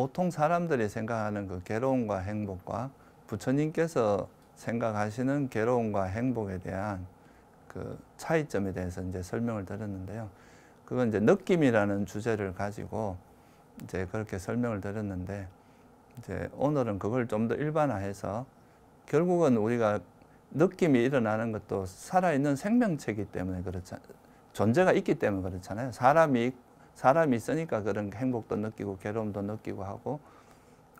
보통 사람들이 생각하는 그 괴로움과 행복과 부처님께서 생각하시는 괴로움과 행복에 대한 그 차이점에 대해서 이제 설명을 드렸는데요. 그건 이제 느낌이라는 주제를 가지고 이제 그렇게 설명을 드렸는데 이제 오늘은 그걸 좀 더 일반화해서 결국은 우리가 느낌이 일어나는 것도 살아있는 생명체이기 때문에 그렇잖아요. 존재가 있기 때문에 그렇잖아요. 사람이 사람이 있으니까 그런 행복도 느끼고 괴로움도 느끼고 하고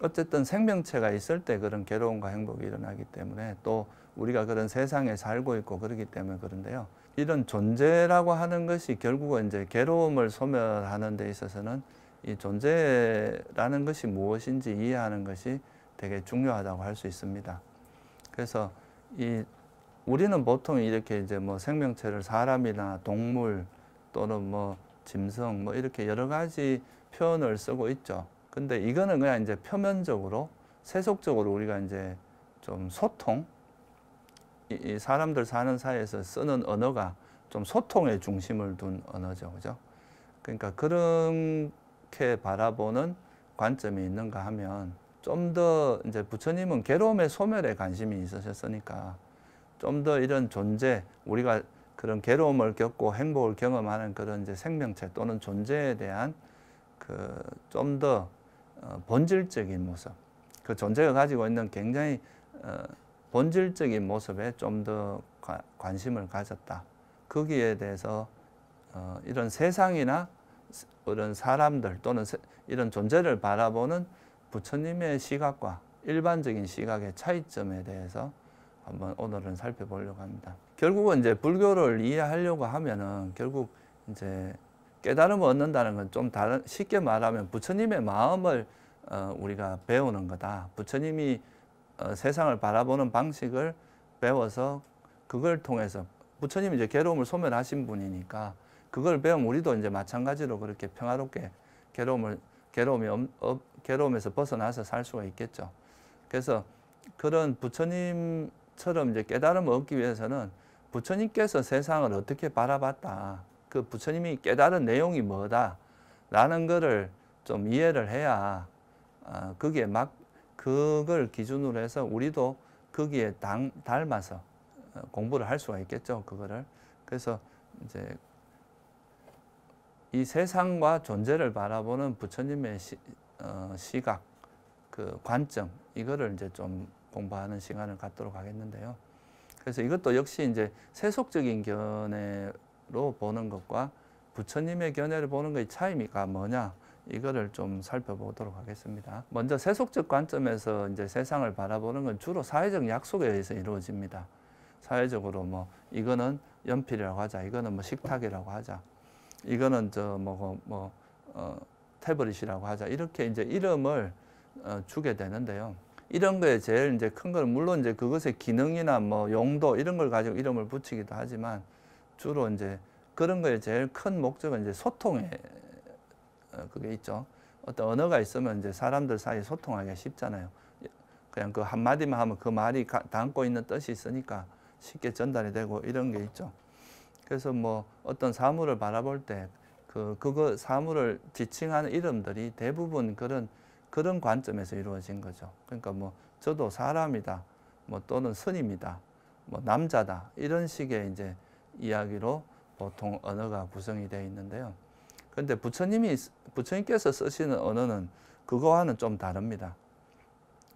어쨌든 생명체가 있을 때 그런 괴로움과 행복이 일어나기 때문에 또 우리가 그런 세상에 살고 있고 그러기 때문에 그런데요. 이런 존재라고 하는 것이 결국은 이제 괴로움을 소멸하는 데 있어서는 이 존재라는 것이 무엇인지 이해하는 것이 되게 중요하다고 할 수 있습니다. 그래서 이 우리는 보통 이렇게 이제 뭐 생명체를 사람이나 동물 또는 뭐 짐승 뭐 이렇게 여러 가지 표현을 쓰고 있죠. 근데 이거는 그냥 이제 표면적으로 세속적으로 우리가 이제 좀 소통 이, 사람들 사는 사이에서 쓰는 언어가 좀 소통에 중심을 둔 언어죠. 그죠? 그러니까 그렇게 바라보는 관점이 있는가 하면 좀 더 이제 부처님은 괴로움의 소멸에 관심이 있으셨으니까 좀 더 이런 존재 우리가 그런 괴로움을 겪고 행복을 경험하는 그런 이제 생명체 또는 존재에 대한 그 좀더 어, 본질적인 모습, 그 존재가 가지고 있는 굉장히 어, 본질적인 모습에 좀 더 관심을 가졌다. 거기에 대해서 어, 이런 세상이나 이런 사람들 또는 이런 존재를 바라보는 부처님의 시각과 일반적인 시각의 차이점에 대해서 한번 오늘은 살펴보려고 합니다. 결국은 이제 불교를 이해하려고 하면은 결국 이제 깨달음을 얻는다는 건 좀 다른 쉽게 말하면 부처님의 마음을 어, 우리가 배우는 거다. 부처님이 어, 세상을 바라보는 방식을 배워서 그걸 통해서 부처님이 이제 괴로움을 소멸하신 분이니까 그걸 배우면 우리도 이제 마찬가지로 그렇게 평화롭게 괴로움을 괴로움이 어, 어, 괴로움에서 벗어나서 살 수가 있겠죠. 그래서 그런 부처님처럼 이제 깨달음을 얻기 위해서는 부처님께서 세상을 어떻게 바라봤다. 그 부처님이 깨달은 내용이 뭐다. 라는 거를 좀 이해를 해야 아, 그게 막 그걸 기준으로 해서 우리도 거기에 당, 닮아서 어, 공부를 할 수가 있겠죠. 그거를. 그래서 이제 이 세상과 존재를 바라보는 부처님의 시, 어, 시각, 그 관점 이거를 이제 좀 공부하는 시간을 갖도록 하겠는데요. 그래서 이것도 역시 이제 세속적인 견해로 보는 것과 부처님의 견해를 보는 것의 차이가 뭐냐 이거를 좀 살펴보도록 하겠습니다. 먼저 세속적 관점에서 이제 세상을 바라보는 건 주로 사회적 약속에 의해서 이루어집니다. 사회적으로 뭐 이거는 연필이라고 하자, 이거는 뭐 식탁이라고 하자, 이거는 저 뭐뭐 뭐, 뭐, 어, 태블릿이라고 하자 이렇게 이제 이름을 어, 주게 되는데요. 이런 거에 제일 이제 큰걸 물론 이제 그것의 기능이나 뭐 용도 이런 걸 가지고 이름을 붙이기도 하지만 주로 이제 그런 거에 제일 큰 목적은 이제 소통에 어, 그게 있죠. 어떤 언어가 있으면 이제 사람들 사이 소통하기가 쉽잖아요. 그냥 그 한마디만 하면 그 말이 담고 있는 뜻이 있으니까 쉽게 전달이 되고 이런 게 있죠. 그래서 뭐 어떤 사물을 바라볼 때 그, 그거 사물을 지칭하는 이름들이 대부분 그런 그런 관점에서 이루어진 거죠. 그러니까 뭐 저도 사람이다, 뭐 또는 선입니다, 뭐 남자다 이런 식의 이제 이야기로 보통 언어가 구성이 되어 있는데요. 그런데 부처님이 부처님께서 쓰시는 언어는 그거와는 좀 다릅니다.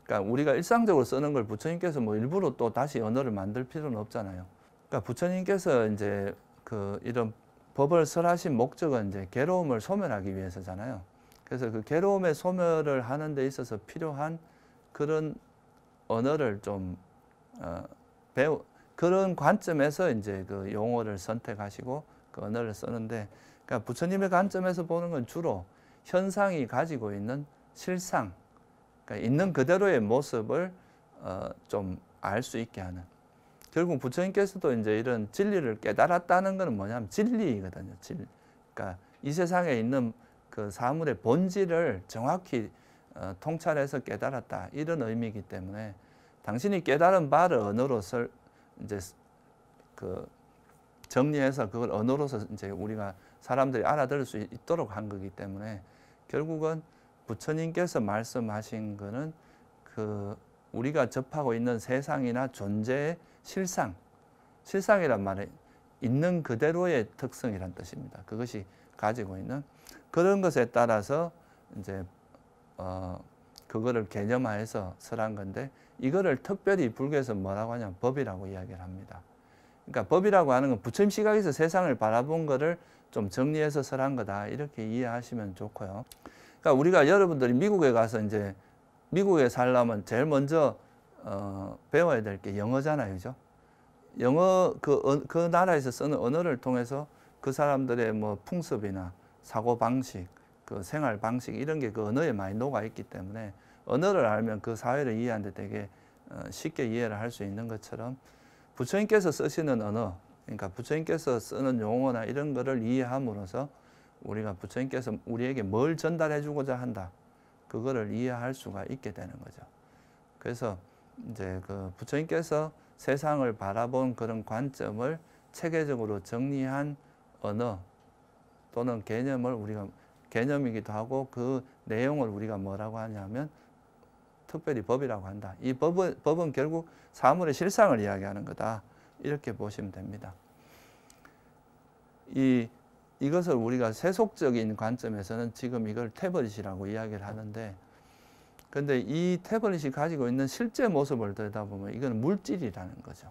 그러니까 우리가 일상적으로 쓰는 걸 부처님께서 뭐 일부러 또 다시 언어를 만들 필요는 없잖아요. 그러니까 부처님께서 이제 그 이런 법을 설하신 목적은 이제 괴로움을 소멸하기 위해서잖아요. 그래서 그 괴로움의 소멸을 하는 데 있어서 필요한 그런 언어를 좀 어, 배우 그런 관점에서 이제 그 용어를 선택하시고 그 언어를 쓰는데 그러니까 부처님의 관점에서 보는 건 주로 현상이 가지고 있는 실상 그러니까 있는 그대로의 모습을 어, 좀 알 수 있게 하는 결국 부처님께서도 이제 이런 진리를 깨달았다는 것은 뭐냐면 진리거든요. 진리. 그러니까 이 세상에 있는 그 사물의 본질을 정확히 어, 통찰해서 깨달았다 이런 의미이기 때문에 당신이 깨달은 바를 언어로 설 이제 그 정리해서 그걸 언어로서 이제 우리가 사람들이 알아들을 수 있도록 한 거기 때문에 결국은 부처님께서 말씀하신 거는 그 우리가 접하고 있는 세상이나 존재의 실상, 실상이란 말에 있는 그대로의 특성이란 뜻입니다. 그것이 가지고 있는 그런 것에 따라서 이제 어 그거를 개념화해서 설한 건데 이거를 특별히 불교에서 뭐라고 하냐면 법이라고 이야기를 합니다. 그러니까 법이라고 하는 건 부처님 시각에서 세상을 바라본 거를 좀 정리해서 설한 거다 이렇게 이해하시면 좋고요. 그러니까 우리가 여러분들이 미국에 가서 이제 미국에 살려면 제일 먼저 어, 배워야 될 게 영어잖아요, 그죠? 영어 그, 그 나라에서 쓰는 언어를 통해서 그 사람들의 뭐 풍습이나 사고 방식, 그 생활 방식 이런 게 그 언어에 많이 녹아 있기 때문에 언어를 알면 그 사회를 이해하는데 되게 어, 쉽게 이해를 할 수 있는 것처럼 부처님께서 쓰시는 언어, 그러니까 부처님께서 쓰는 용어나 이런 거를 이해함으로써 우리가 부처님께서 우리에게 뭘 전달해 주고자 한다. 그거를 이해할 수가 있게 되는 거죠. 그래서 이제 그 부처님께서 세상을 바라본 그런 관점을 체계적으로 정리한 언어, 또는 개념을 우리가 개념이기도 하고 그 내용을 우리가 뭐라고 하냐면 특별히 법이라고 한다. 이 법은, 법은 결국 사물의 실상을 이야기하는 거다. 이렇게 보시면 됩니다. 이 이것을 우리가 세속적인 관점에서는 지금 이걸 태블릿이라고 이야기를 하는데 근데 이 태블릿이 가지고 있는 실제 모습을 들여다보면 이건 물질이라는 거죠.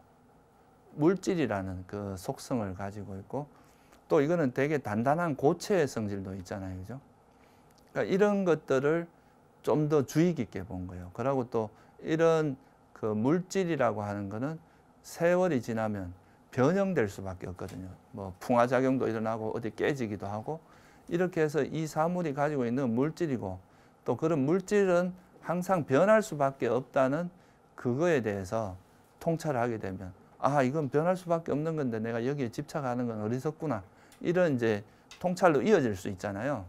물질이라는 그 속성을 가지고 있고 또 이거는 되게 단단한 고체의 성질도 있잖아요. 그죠? 그러니까 이런 것들을 좀 더 주의 깊게 본 거예요. 그리고 또 이런 그 물질이라고 하는 거는 세월이 지나면 변형될 수밖에 없거든요. 뭐 풍화작용도 일어나고 어디 깨지기도 하고 이렇게 해서 이 사물이 가지고 있는 물질이고 또 그런 물질은 항상 변할 수밖에 없다는 그거에 대해서 통찰하게 되면 아 이건 변할 수밖에 없는 건데 내가 여기에 집착하는 건 어리석구나 이런 이제 통찰로 이어질 수 있잖아요.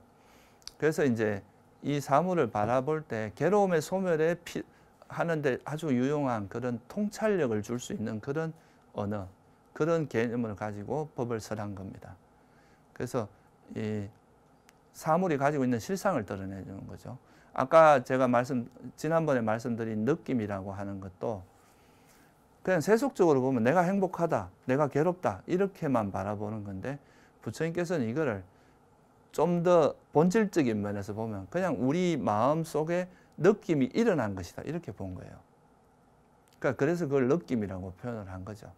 그래서 이제 이 사물을 바라볼 때 괴로움의 소멸에 피, 하는데 아주 유용한 그런 통찰력을 줄 수 있는 그런 언어, 그런 개념을 가지고 법을 설한 겁니다. 그래서 이 사물이 가지고 있는 실상을 드러내주는 거죠. 아까 제가 말씀 지난번에 말씀드린 느낌이라고 하는 것도 그냥 세속적으로 보면 내가 행복하다, 내가 괴롭다 이렇게만 바라보는 건데 부처님께서는 이거를 좀 더 본질적인 면에서 보면 그냥 우리 마음 속에 느낌이 일어난 것이다 이렇게 본 거예요. 그러니까 그래서 그걸 느낌이라고 표현을 한 거죠.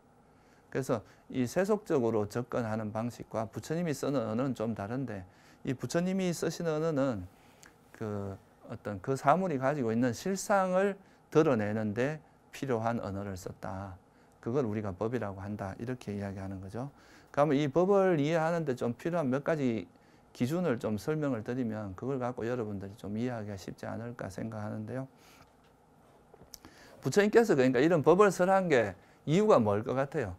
그래서 이 세속적으로 접근하는 방식과 부처님이 쓰는 언어는 좀 다른데 이 부처님이 쓰시는 언어는 그 어떤 그 사물이 가지고 있는 실상을 드러내는데 필요한 언어를 썼다. 그걸 우리가 법이라고 한다. 이렇게 이야기하는 거죠. 그러면 이 법을 이해하는데 좀 필요한 몇 가지 기준을 좀 설명을 드리면 그걸 갖고 여러분들이 좀 이해하기가 쉽지 않을까 생각하는데요. 부처님께서 그러니까 이런 법을 설한 게 이유가 뭘 것 같아요?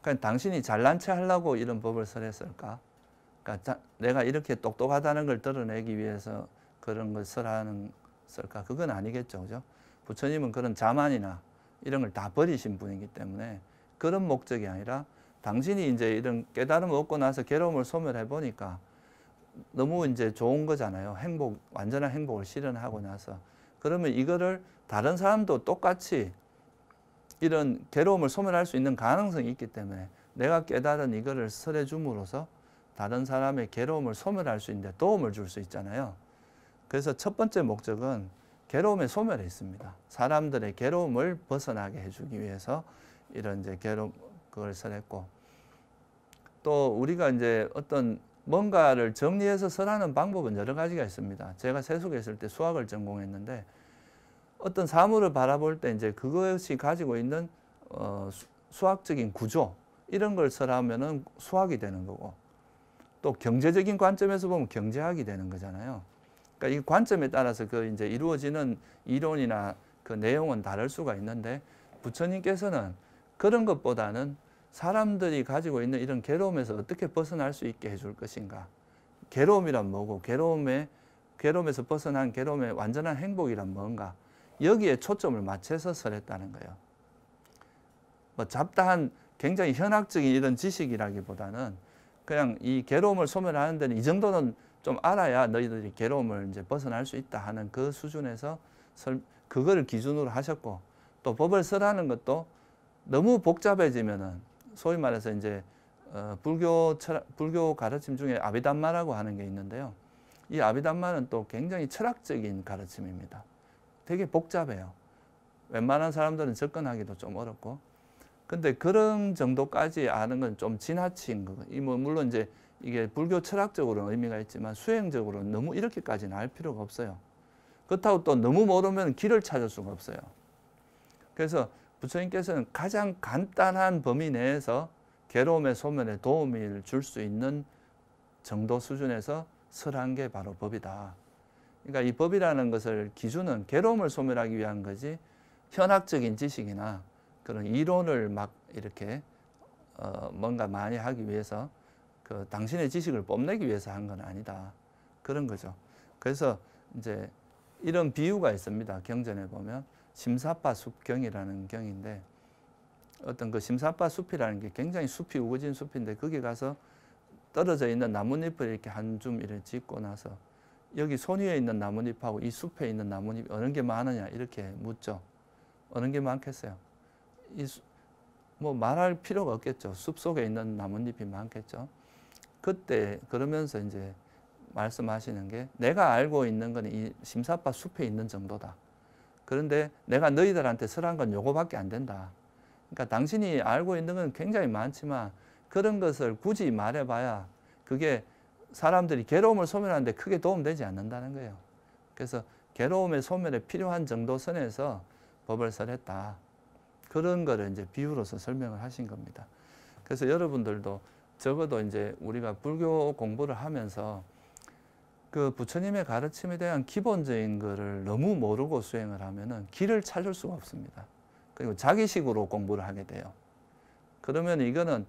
그냥 그러니까 당신이 잘난 체 하려고 이런 법을 설했을까? 그러니까 내가 이렇게 똑똑하다는 걸 드러내기 위해서 그런 걸 설하는 설까? 그건 아니겠죠, 그죠? 부처님은 그런 자만이나 이런 걸 다 버리신 분이기 때문에 그런 목적이 아니라 당신이 이제 이런 깨달음을 얻고 나서 괴로움을 소멸해 보니까 너무 이제 좋은 거잖아요. 행복, 완전한 행복을 실현하고 나서. 그러면 이거를 다른 사람도 똑같이 이런 괴로움을 소멸할 수 있는 가능성이 있기 때문에 내가 깨달은 이거를 설해 줌으로써 다른 사람의 괴로움을 소멸할 수 있는데 도움을 줄 수 있잖아요. 그래서 첫 번째 목적은 괴로움의 소멸에 있습니다. 사람들의 괴로움을 벗어나게 해주기 위해서 이런 이제 괴로움, 그걸 설했고 또 우리가 이제 어떤 뭔가를 정리해서 설하는 방법은 여러 가지가 있습니다. 제가 세속에 있을 때 수학을 전공했는데 어떤 사물을 바라볼 때 이제 그것이 가지고 있는 어, 수학적인 구조 이런 걸설하면 수학이 되는 거고 또 경제적인 관점에서 보면 경제학이 되는 거잖아요. 그러니까 이 관점에 따라서 그 이제 이루어지는 이론이나 그 내용은 다를 수가 있는데 부처님께서는 그런 것보다는 사람들이 가지고 있는 이런 괴로움에서 어떻게 벗어날 수 있게 해줄 것인가. 괴로움이란 뭐고 괴로움에 괴로움에서 벗어난 괴로움의 완전한 행복이란 뭔가 여기에 초점을 맞춰서 설했다는 거예요. 뭐 잡다한 굉장히 현학적인 이런 지식이라기보다는 그냥 이 괴로움을 소멸하는 데는 이 정도는 좀 알아야 너희들이 괴로움을 이제 벗어날 수 있다 하는 그 수준에서 그거를 기준으로 하셨고 또 법을 쓰라는 것도 너무 복잡해지면은 소위 말해서 이제 어, 불교 철학, 불교 가르침 중에 아비담마라고 하는 게 있는데요. 이 아비담마는 또 굉장히 철학적인 가르침입니다. 되게 복잡해요. 웬만한 사람들은 접근하기도 좀 어렵고. 근데 그런 정도까지 아는 건 좀 지나친 거. 이뭐 물론 이제 이게 불교 철학적으로는 의미가 있지만 수행적으로는 너무 이렇게까지는 알 필요가 없어요. 그렇다고 또 너무 모르면 길을 찾을 수가 없어요. 그래서 부처님께서는 가장 간단한 범위 내에서 괴로움의 소멸에 도움을 줄 수 있는 정도 수준에서 설한 게 바로 법이다. 그러니까 이 법이라는 것을 기준은 괴로움을 소멸하기 위한 거지 현학적인 지식이나 그런 이론을 막 이렇게 어 뭔가 많이 하기 위해서 그 당신의 지식을 뽐내기 위해서 한 건 아니다. 그런 거죠. 그래서 이제 이런 비유가 있습니다. 경전에 보면 심사파숲경이라는 경인데 어떤 그 심사파숲이라는 게 굉장히 숲이 우거진 숲인데 거기 가서 떨어져 있는 나뭇잎을 이렇게 한 줌 이렇게 짓고 나서 여기 손 위에 있는 나뭇잎하고 이 숲에 있는 나뭇잎 어느 게 많으냐 이렇게 묻죠. 어느 게 많겠어요? 이, 뭐 말할 필요가 없겠죠. 숲 속에 있는 나뭇잎이 많겠죠. 그때 그러면서 이제 말씀하시는 게 내가 알고 있는 건 이 심사파 숲에 있는 정도다. 그런데 내가 너희들한테 설한 건 요거밖에 안 된다. 그러니까 당신이 알고 있는 건 굉장히 많지만 그런 것을 굳이 말해봐야 그게 사람들이 괴로움을 소멸하는데 크게 도움되지 않는다는 거예요. 그래서 괴로움의 소멸에 필요한 정도 선에서 법을 설했다. 그런 거를 이제 비유로서 설명을 하신 겁니다. 그래서 여러분들도 적어도 이제 우리가 불교 공부를 하면서 그 부처님의 가르침에 대한 기본적인 것을 너무 모르고 수행을 하면은 길을 찾을 수가 없습니다. 그리고 자기식으로 공부를 하게 돼요. 그러면 이거는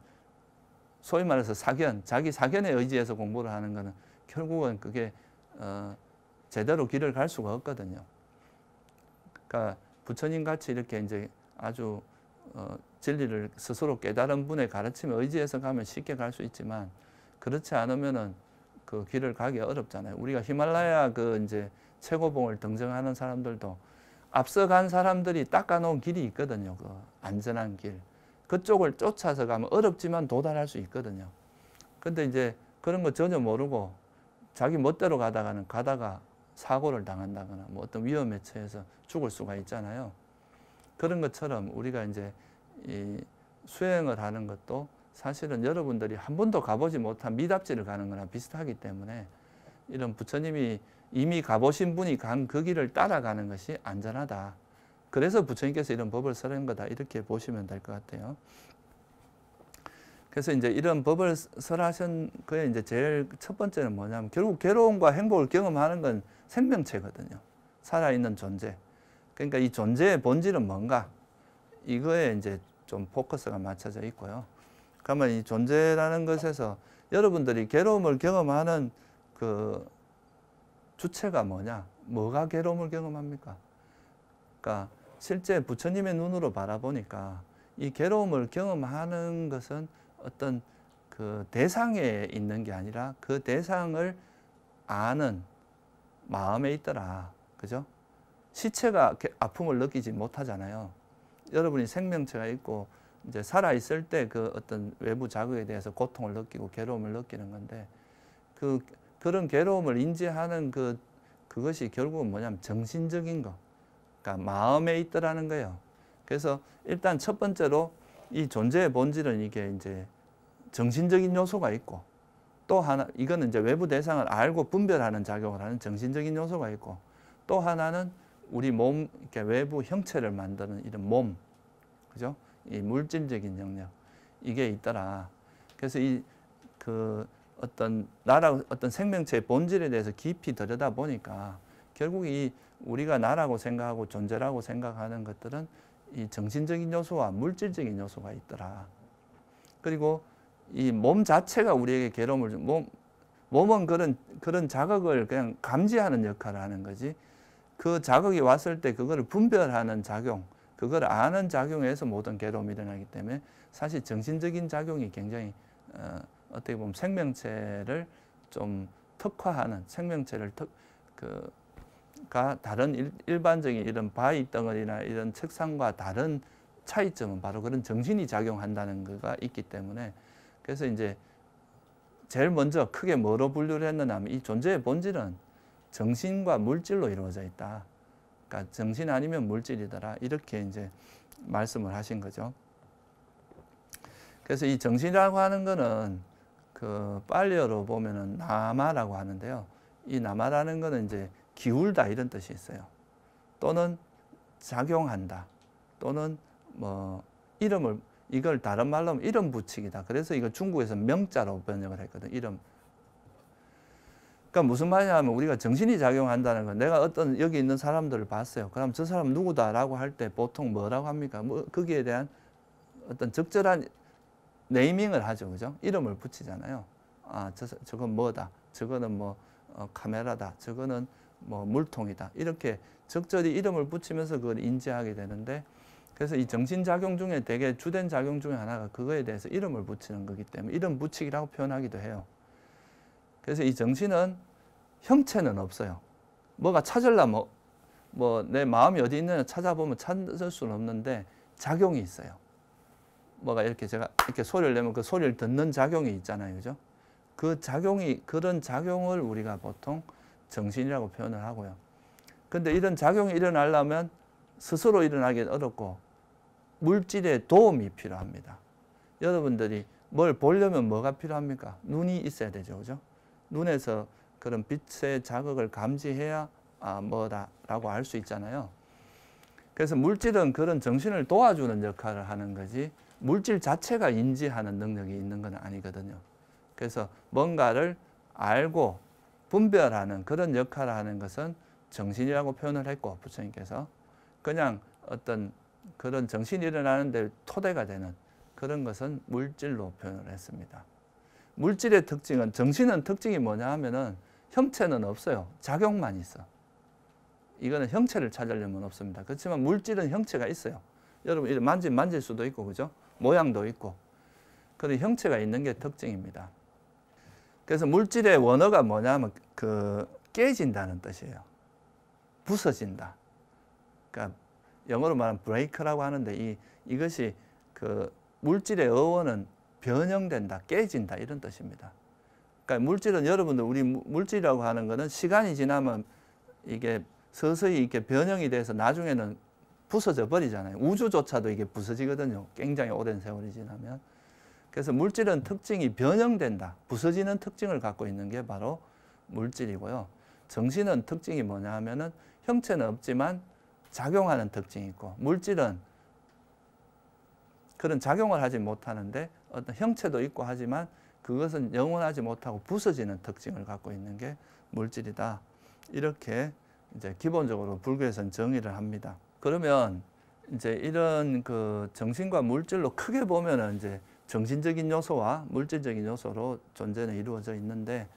소위 말해서 사견, 자기 사견에 의지해서 공부를 하는 거는 결국은 그게 어, 제대로 길을 갈 수가 없거든요. 그러니까 부처님 같이 이렇게 이제 아주 어, 진리를 스스로 깨달은 분의 가르침에 의지해서 가면 쉽게 갈 수 있지만 그렇지 않으면은 그 길을 가기 어렵잖아요. 우리가 히말라야 그 이제 최고봉을 등정하는 사람들도 앞서간 사람들이 닦아놓은 길이 있거든요. 그 안전한 길. 그쪽을 쫓아서 가면 어렵지만 도달할 수 있거든요. 근데 이제 그런 거 전혀 모르고 자기 멋대로 가다가는 가다가 사고를 당한다거나 뭐 어떤 위험에 처해서 죽을 수가 있잖아요. 그런 것처럼 우리가 이제 이 수행을 하는 것도 사실은 여러분들이 한 번도 가보지 못한 미답지를 가는 거나 비슷하기 때문에 이런 부처님이 이미 가보신 분이 간 그 길을 따라가는 것이 안전하다. 그래서 부처님께서 이런 법을 설한 거다. 이렇게 보시면 될 것 같아요. 그래서 이제 이런 법을 설하신 그의 이제 제일 첫 번째는 뭐냐면 결국 괴로움과 행복을 경험하는 건 생명체거든요. 살아있는 존재. 그러니까 이 존재의 본질은 뭔가 이거에 이제 좀 포커스가 맞춰져 있고요. 그러면 이 존재라는 것에서 여러분들이 괴로움을 경험하는 그 주체가 뭐냐? 뭐가 괴로움을 경험합니까? 그러니까 실제 부처님의 눈으로 바라보니까 이 괴로움을 경험하는 것은 어떤 그 대상에 있는 게 아니라 그 대상을 아는 마음에 있더라. 그죠? 시체가 아픔을 느끼지 못하잖아요. 여러분이 생명체가 있고 이제 살아 있을 때 그 어떤 외부 자극에 대해서 고통을 느끼고 괴로움을 느끼는 건데 그 그런 괴로움을 인지하는 그 그것이 결국은 뭐냐면 정신적인 거, 그러니까 마음에 있더라는 거예요. 그래서 일단 첫 번째로 이 존재의 본질은 이게 이제 정신적인 요소가 있고 또 하나 이거는 이제 외부 대상을 알고 분별하는 작용을 하는 정신적인 요소가 있고 또 하나는 우리 몸 이렇게 외부 형체를 만드는 이런 몸 그죠 이 물질적인 영역 이게 있더라. 그래서 이 그 어떤 나라 어떤 생명체의 본질에 대해서 깊이 들여다 보니까 결국 이 우리가 나라고 생각하고 존재라고 생각하는 것들은 이 정신적인 요소와 물질적인 요소가 있더라. 그리고 이 몸 자체가 우리에게 괴로움을 몸 몸은 그런 그런 자극을 그냥 감지하는 역할을 하는 거지. 그 자극이 왔을 때 그거를 분별하는 작용 그걸 아는 작용에서 모든 괴로움이 일어나기 때문에 사실 정신적인 작용이 굉장히 어, 어떻게 보면 생명체를 좀 특화하는 생명체를 특, 그, 가 다른 일, 일 반적인 이런 바위 덩어리나 이런 책상과 다른 차이점은 바로 그런 정신이 작용한다는 거가 있기 때문에 그래서 이제 제일 먼저 크게 뭐로 분류를 했느냐 하면 이 존재의 본질은 정신과 물질로 이루어져 있다. 그러니까 정신 아니면 물질이더라. 이렇게 이제 말씀을 하신 거죠. 그래서 이 정신이라고 하는 거는 그 빨리어로 보면은 남아라고 하는데요. 이 남아라는 거는 이제 기울다 이런 뜻이 있어요. 또는 작용한다. 또는 뭐 이름을 이걸 다른 말로 하면 이름 붙이기다. 그래서 이거 중국에서 명자로 번역을 했거든. 이름 그러니까 무슨 말이냐면 우리가 정신이 작용한다는 건 내가 어떤 여기 있는 사람들을 봤어요. 그럼 저 사람 누구다라고 할 때 보통 뭐라고 합니까? 뭐 거기에 대한 어떤 적절한 네이밍을 하죠. 그죠? 이름을 붙이잖아요. 아, 저, 저건 뭐다. 저거는 뭐 어, 카메라다. 저거는 뭐 물통이다. 이렇게 적절히 이름을 붙이면서 그걸 인지하게 되는데 그래서 이 정신작용 중에 되게 주된 작용 중에 하나가 그거에 대해서 이름을 붙이는 거기 때문에 이름 붙이기라고 표현하기도 해요. 그래서 이 정신은 형체는 없어요. 뭐가 찾으려면 뭐내 뭐 마음이 어디 있느냐 찾아보면 찾을 수는 없는데 작용이 있어요. 뭐가 이렇게 제가 이렇게 소리를 내면 그 소리를 듣는 작용이 있잖아요. 그죠? 그 작용이 그런 작용을 우리가 보통 정신이라고 표현을 하고요. 근데 이런 작용이 일어나려면 스스로 일어나기 어렵고 물질의 도움이 필요합니다. 여러분들이 뭘 보려면 뭐가 필요합니까? 눈이 있어야 되죠. 그죠? 눈에서 그런 빛의 자극을 감지해야 아, 뭐다라고 할 수 있잖아요. 그래서 물질은 그런 정신을 도와주는 역할을 하는 거지 물질 자체가 인지하는 능력이 있는 건 아니거든요. 그래서 뭔가를 알고 분별하는 그런 역할을 하는 것은 정신이라고 표현을 했고 부처님께서 그냥 어떤 그런 정신이 일어나는 데 토대가 되는 그런 것은 물질로 표현을 했습니다. 물질의 특징은 정신은 특징이 뭐냐 하면은 형체는 없어요. 작용만 있어. 이거는 형체를 찾으려면 없습니다. 그렇지만 물질은 형체가 있어요. 여러분 만지 만질 수도 있고 그죠? 모양도 있고. 그런 형체가 있는 게 특징입니다. 그래서 물질의 원어가 뭐냐면 그 깨진다는 뜻이에요. 부서진다. 그러니까 영어로 말하면 브레이크라고 하는데 이 이것이 그 물질의 어원은 변형된다, 깨진다 이런 뜻입니다. 그러니까 물질은 여러분들 우리 물질이라고 하는 것은 시간이 지나면 이게 서서히 이렇게 변형이 돼서 나중에는 부서져 버리잖아요. 우주조차도 이게 부서지거든요. 굉장히 오랜 세월이 지나면. 그래서 물질은 특징이 변형된다. 부서지는 특징을 갖고 있는 게 바로 물질이고요. 정신은 특징이 뭐냐 하면은 형체는 없지만 작용하는 특징이 있고 물질은 그런 작용을 하지 못하는데 어떤 형체도 있고 하지만 그것은 영원하지 못하고 부서지는 특징을 갖고 있는 게 물질이다. 이렇게 이제 기본적으로 불교에서는 정의를 합니다. 그러면 이제 이런 그 정신과 물질로 크게 보면은 이제 정신적인 요소와 물질적인 요소로 존재는 이루어져 있는데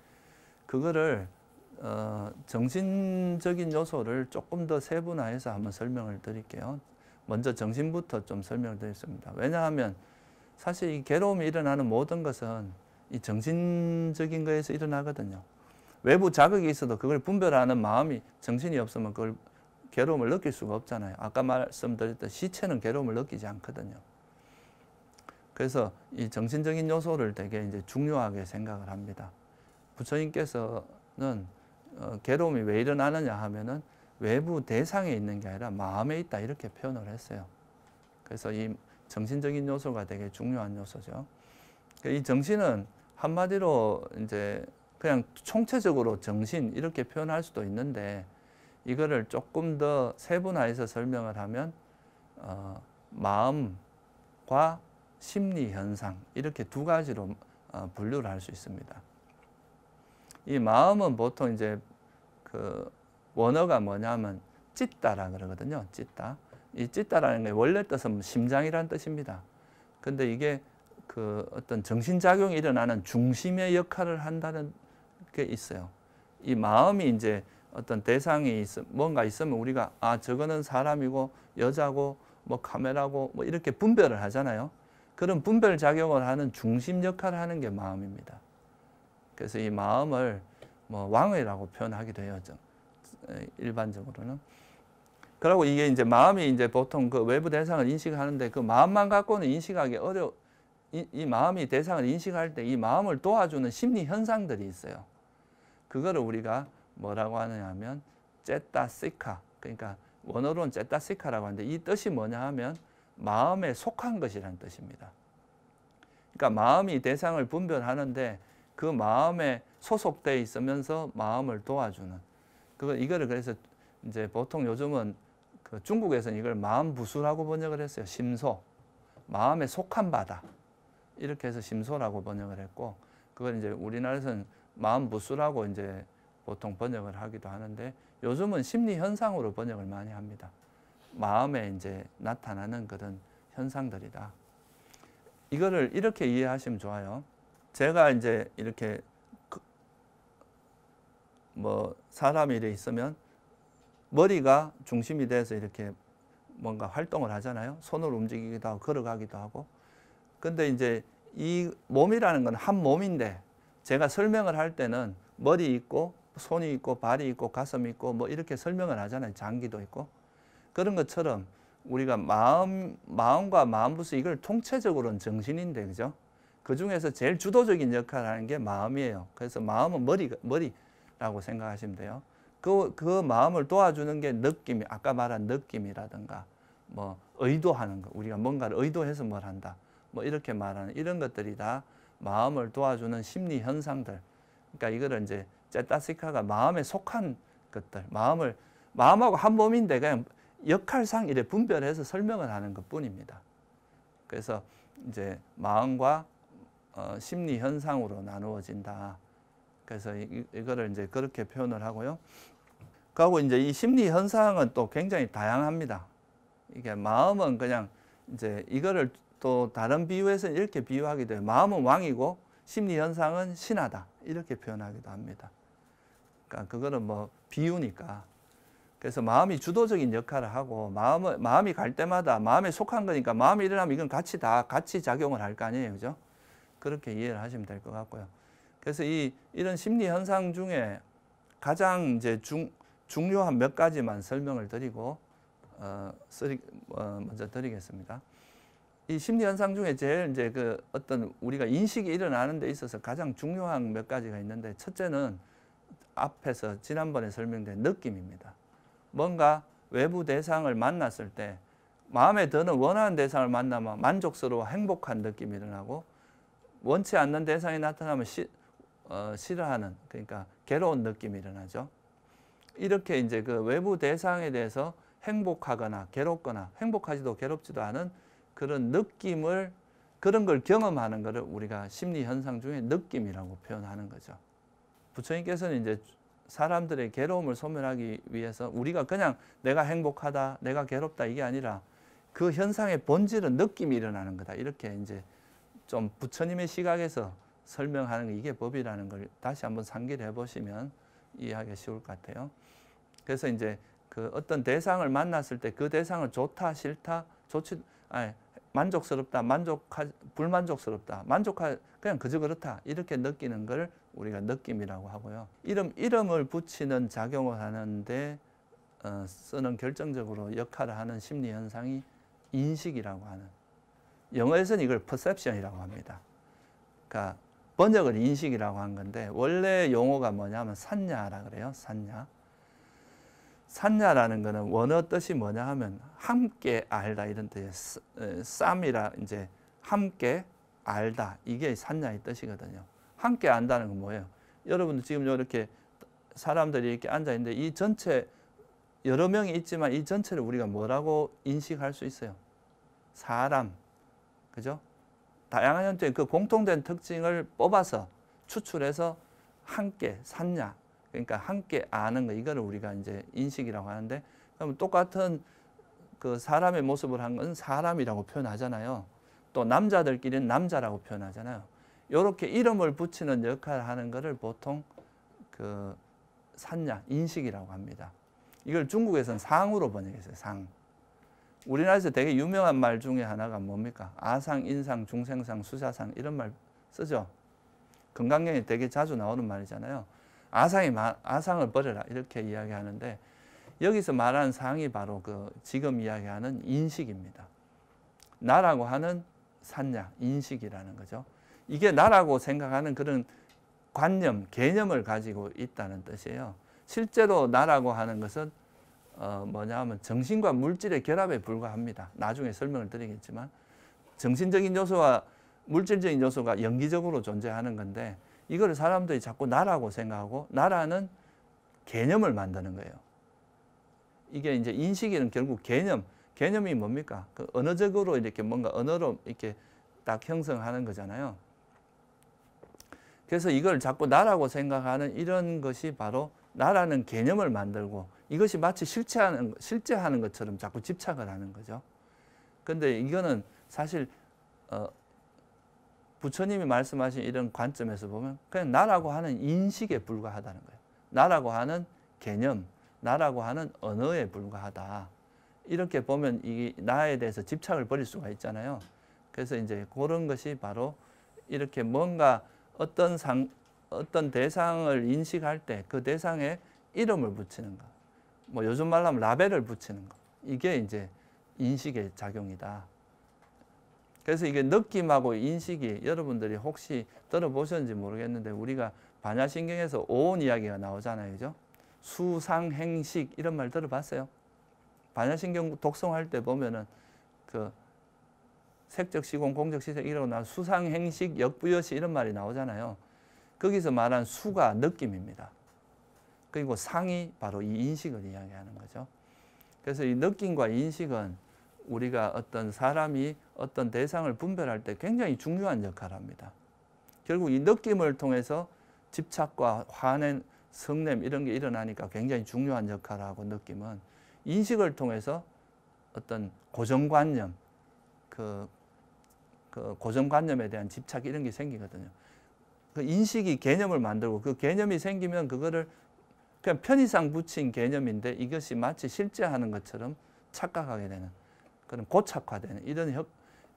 그거를 어, 정신적인 요소를 조금 더 세분화해서 한번 설명을 드릴게요. 먼저 정신부터 좀 설명을 드리겠습니다. 왜냐하면 사실 이 괴로움이 일어나는 모든 것은 이 정신적인 거에서 일어나거든요. 외부 자극이 있어도 그걸 분별하는 마음이 정신이 없으면 그걸 괴로움을 느낄 수가 없잖아요. 아까 말씀드렸던 시체는 괴로움을 느끼지 않거든요. 그래서 이 정신적인 요소를 되게 이제 중요하게 생각을 합니다. 부처님께서는 어, 괴로움이 왜 일어나느냐 하면은 외부 대상에 있는 게 아니라 마음에 있다 이렇게 표현을 했어요. 그래서 이 정신적인 요소가 되게 중요한 요소죠. 그러니까 이 정신은 한마디로 이제 그냥 총체적으로 정신 이렇게 표현할 수도 있는데 이거를 조금 더 세분화해서 설명을 하면 어, 마음과 심리 현상 이렇게 두 가지로 어, 분류를 할 수 있습니다. 이 마음은 보통 이제 그 원어가 뭐냐면 찢다라 그러거든요. 찢다. 이 찢다라는 게 원래 뜻은 심장이라는 뜻입니다. 근데 이게 그 어떤 정신작용이 일어나는 중심의 역할을 한다는 게 있어요. 이 마음이 이제 어떤 대상이 있, 뭔가 있으면 우리가 아 저거는 사람이고 여자고 뭐 카메라고 뭐 이렇게 분별을 하잖아요. 그런 분별 작용을 하는 중심 역할을 하는 게 마음입니다. 그래서 이 마음을 뭐 왕이라고 표현하기도 해요. 일반적으로는. 그리고 이게 이제 마음이 이제 보통 그 외부 대상을 인식하는데 그 마음만 갖고는 인식하기 어려 이, 이 마음이 대상을 인식할 때 이 마음을 도와주는 심리 현상들이 있어요. 그거를 우리가 뭐라고 하느냐 하면 제타시카 그러니까 원어로는 제타시카라고 하는데 이 뜻이 뭐냐 하면 마음에 속한 것이라는 뜻입니다. 그러니까 마음이 대상을 분별하는데 그 마음에 소속돼 있으면서 마음을 도와주는 그거 이거를 그래서 이제 보통 요즘은 그 중국에서는 이걸 마음부수라고 번역을 했어요. 심소. 마음에 속한 바다. 이렇게 해서 심소라고 번역을 했고, 그걸 이제 우리나라에서는 마음부수라고 이제 보통 번역을 하기도 하는데, 요즘은 심리현상으로 번역을 많이 합니다. 마음에 이제 나타나는 그런 현상들이다. 이거를 이렇게 이해하시면 좋아요. 제가 이제 이렇게 그 뭐 사람이 래 있으면 머리가 중심이 돼서 이렇게 뭔가 활동을 하잖아요. 손을 움직이기도 하고 걸어가기도 하고. 근데 이제 이 몸이라는 건 한 몸인데 제가 설명을 할 때는 머리 있고 손이 있고 발이 있고 가슴 있고 뭐 이렇게 설명을 하잖아요. 장기도 있고. 그런 것처럼 우리가 마음, 마음과 마음부수 이걸 통체적으로는 정신인데, 그죠? 그 중에서 제일 주도적인 역할을 하는 게 마음이에요. 그래서 마음은 머리, 머리라고 생각하시면 돼요. 그, 그 마음을 도와주는 게 느낌이, 아까 말한 느낌이라든가, 뭐, 의도하는 거, 우리가 뭔가를 의도해서 뭘 한다. 뭐, 이렇게 말하는 이런 것들이 다 마음을 도와주는 심리 현상들. 그러니까 이거를 이제 제타시카가 마음에 속한 것들, 마음을, 마음하고 한 몸인데 그냥 역할상 이래 분별해서 설명을 하는 것 뿐입니다. 그래서 이제 마음과 어, 심리 현상으로 나누어진다. 그래서 이, 이거를 이제 그렇게 표현을 하고요. 그리고 이제 이 심리 현상은 또 굉장히 다양합니다. 이게 마음은 그냥 이제 이거를 또 다른 비유에서 이렇게 비유하기도 해요. 마음은 왕이고 심리 현상은 신하다. 이렇게 표현하기도 합니다. 그러니까 그거는 뭐 비유니까. 그래서 마음이 주도적인 역할을 하고 마음을, 마음이 갈 때마다 마음에 속한 거니까 마음이 일어나면 이건 같이 다 같이 작용을 할 거 아니에요. 그죠? 그렇게 이해를 하시면 될 것 같고요. 그래서 이 이런 심리 현상 중에 가장 이제 중 중요한 몇 가지만 설명을 드리고 어, 쓰리, 어, 먼저 드리겠습니다. 이 심리 현상 중에 제일 이제 그 어떤 우리가 인식이 일어나는 데 있어서 가장 중요한 몇 가지가 있는데 첫째는 앞에서 지난번에 설명된 느낌입니다. 뭔가 외부 대상을 만났을 때 마음에 드는 원하는 대상을 만나면 만족스러워 행복한 느낌이 일어나고 원치 않는 대상이 나타나면 시, 어, 싫어하는 그러니까 괴로운 느낌이 일어나죠. 이렇게 이제 그 외부 대상에 대해서 행복하거나 괴롭거나 행복하지도 괴롭지도 않은 그런 느낌을 그런 걸 경험하는 것을 우리가 심리 현상 중에 느낌이라고 표현하는 거죠. 부처님께서는 이제 사람들의 괴로움을 소멸하기 위해서 우리가 그냥 내가 행복하다, 내가 괴롭다 이게 아니라 그 현상의 본질은 느낌이 일어나는 거다. 이렇게 이제 좀 부처님의 시각에서 설명하는 게 이게 법이라는 걸 다시 한번 상기를 해보시면 이해하기 쉬울 것 같아요. 그래서 이제 그 어떤 대상을 만났을 때 그 대상을 좋다, 싫다, 좋지, 아니, 만족스럽다, 만족하, 불만족스럽다, 만족할 그냥 그저 그렇다. 이렇게 느끼는 걸 우리가 느낌이라고 하고요. 이름, 이름을 붙이는 작용을 하는데 어, 쓰는 결정적으로 역할을 하는 심리 현상이 인식이라고 하는 영어에서는 이걸 perception이라고 합니다. 그러니까 번역을 인식이라고 한 건데 원래 용어가 뭐냐면 산냐라 그래요. 산냐. 산냐라는 것은 원어 뜻이 뭐냐 하면 함께 알다 이런 뜻에 쌈이라 이제 함께 알다 이게 산냐의 뜻이거든요. 함께 안다는 건 뭐예요? 여러분도 지금 이렇게 사람들이 이렇게 앉아 있는데 이 전체 여러 명이 있지만 이 전체를 우리가 뭐라고 인식할 수 있어요? 사람, 그죠? 다양한 형태의 그 공통된 특징을 뽑아서 추출해서 함께 산냐 그러니까 함께 아는 거 이거를 우리가 이제 인식이라고 하는데 그럼 똑같은 그 사람의 모습을 한 건 사람이라고 표현하잖아요. 또 남자들끼리는 남자라고 표현하잖아요. 이렇게 이름을 붙이는 역할을 하는 것을 보통 그 산냐 인식이라고 합니다. 이걸 중국에서는 상으로 번역했어요. 상. 우리나라에서 되게 유명한 말 중에 하나가 뭡니까? 아상, 인상, 중생상, 수사상 이런 말 쓰죠. 건강경에 되게 자주 나오는 말이잖아요. 아상이 아상을 버려라 이렇게 이야기하는데 여기서 말하는 상이 바로 그 지금 이야기하는 인식입니다. 나라고 하는 산냐 인식이라는 거죠. 이게 나라고 생각하는 그런 관념, 개념을 가지고 있다는 뜻이에요. 실제로 나라고 하는 것은 어, 뭐냐 하면 정신과 물질의 결합에 불과합니다. 나중에 설명을 드리겠지만 정신적인 요소와 물질적인 요소가 연기적으로 존재하는 건데 이거를 사람들이 자꾸 나라고 생각하고 나라는 개념을 만드는 거예요. 이게 이제 인식이는 결국 개념, 개념이 뭡니까? 그 언어적으로 이렇게 뭔가 언어로 이렇게 딱 형성하는 거잖아요. 그래서 이걸 자꾸 나라고 생각하는 이런 것이 바로 나라는 개념을 만들고 이것이 마치 실체하는, 실제하는 것처럼 자꾸 집착을 하는 거죠. 근데 이거는 사실 어, 부처님이 말씀하신 이런 관점에서 보면 그냥 나라고 하는 인식에 불과하다는 거예요. 나라고 하는 개념, 나라고 하는 언어에 불과하다. 이렇게 보면 이 나에 대해서 집착을 버릴 수가 있잖아요. 그래서 이제 그런 것이 바로 이렇게 뭔가 어떤 상, 어떤 대상을 인식할 때 그 대상에 이름을 붙이는 것. 뭐 요즘 말로 하면 라벨을 붙이는 것. 이게 이제 인식의 작용이다. 그래서 이게 느낌하고 인식이 여러분들이 혹시 들어보셨는지 모르겠는데 우리가 반야신경에서 오온 이야기가 나오잖아요. 그죠? 수상행식 이런 말 들어봤어요? 반야신경 독성할 때 보면은 그 색적시공, 공적시색 이러나 수상행식, 역부여시 이런 말이 나오잖아요. 거기서 말한 수가 느낌입니다. 그리고 상이 바로 이 인식을 이야기하는 거죠. 그래서 이 느낌과 인식은 우리가 어떤 사람이 어떤 대상을 분별할 때 굉장히 중요한 역할을 합니다. 결국 이 느낌을 통해서 집착과 화낸, 성냄 이런 게 일어나니까 굉장히 중요한 역할을 하고 느낌은 인식을 통해서 어떤 고정관념, 그, 그 고정관념에 대한 집착 이런 게 생기거든요. 그 인식이 개념을 만들고 그 개념이 생기면 그거를 그냥 편의상 붙인 개념인데 이것이 마치 실제하는 것처럼 착각하게 되는 그런 고착화되는 이런 역,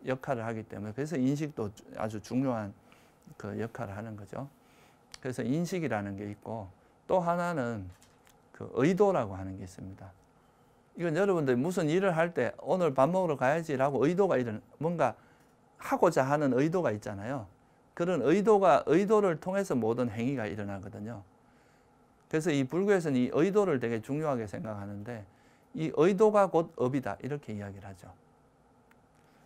역할을 하기 때문에 그래서 인식도 아주 중요한 그 역할을 하는 거죠. 그래서 인식이라는 게 있고 또 하나는 그 의도라고 하는 게 있습니다. 이건 여러분들이 무슨 일을 할 때 오늘 밥 먹으러 가야지라고 의도가 이런 뭔가 하고자 하는 의도가 있잖아요. 그런 의도가 의도를 통해서 모든 행위가 일어나거든요. 그래서 이 불교에서는 이 의도를 되게 중요하게 생각하는데 이 의도가 곧 업이다 이렇게 이야기를 하죠.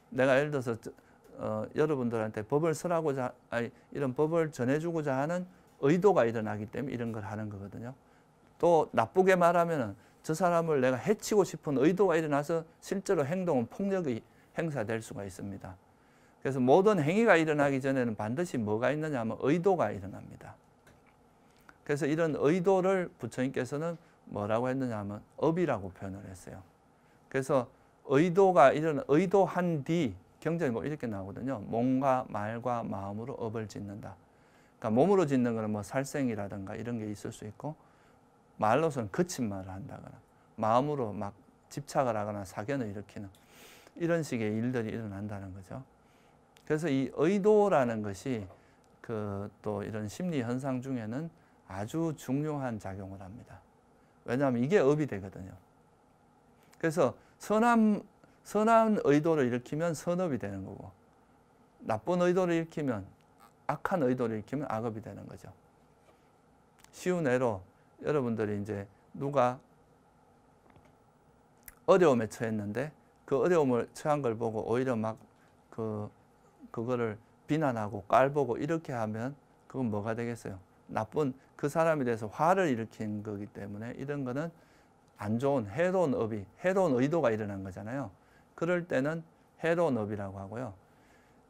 내가 예를 들어서 어, 여러분들한테 법을 쓰라고자 아니, 이런 법을 전해주고자 하는 의도가 일어나기 때문에 이런 걸 하는 거거든요. 또 나쁘게 말하면 저 사람을 내가 해치고 싶은 의도가 일어나서 실제로 행동은 폭력이 행사될 수가 있습니다. 그래서 모든 행위가 일어나기 전에는 반드시 뭐가 있느냐 하면 의도가 일어납니다. 그래서 이런 의도를 부처님께서는 뭐라고 했느냐 하면 업이라고 표현을 했어요. 그래서 의도가 이런 의도한 뒤 경전이 뭐 이렇게 나오거든요. 몸과 말과 마음으로 업을 짓는다. 그러니까 몸으로 짓는 거는 뭐 살생이라든가 이런 게 있을 수 있고 말로서는 거친 말을 한다거나 마음으로 막 집착을 하거나 사견을 일으키는 이런 식의 일들이 일어난다는 거죠. 그래서 이 의도라는 것이 그 또 이런 심리 현상 중에는 아주 중요한 작용을 합니다. 왜냐하면 이게 업이 되거든요. 그래서 선한, 선한 의도를 일으키면 선업이 되는 거고 나쁜 의도를 일으키면 악한 의도를 일으키면 악업이 되는 거죠. 쉬운 예로 여러분들이 이제 누가 어려움에 처했는데 그 어려움을 처한 걸 보고 오히려 막 그 그거를 비난하고 깔보고 이렇게 하면 그건 뭐가 되겠어요? 나쁜 그 사람에 대해서 화를 일으킨 거기 때문에 이런 거는 안 좋은 해로운 업이, 해로운 의도가 일어난 거잖아요. 그럴 때는 해로운 업이라고 하고요.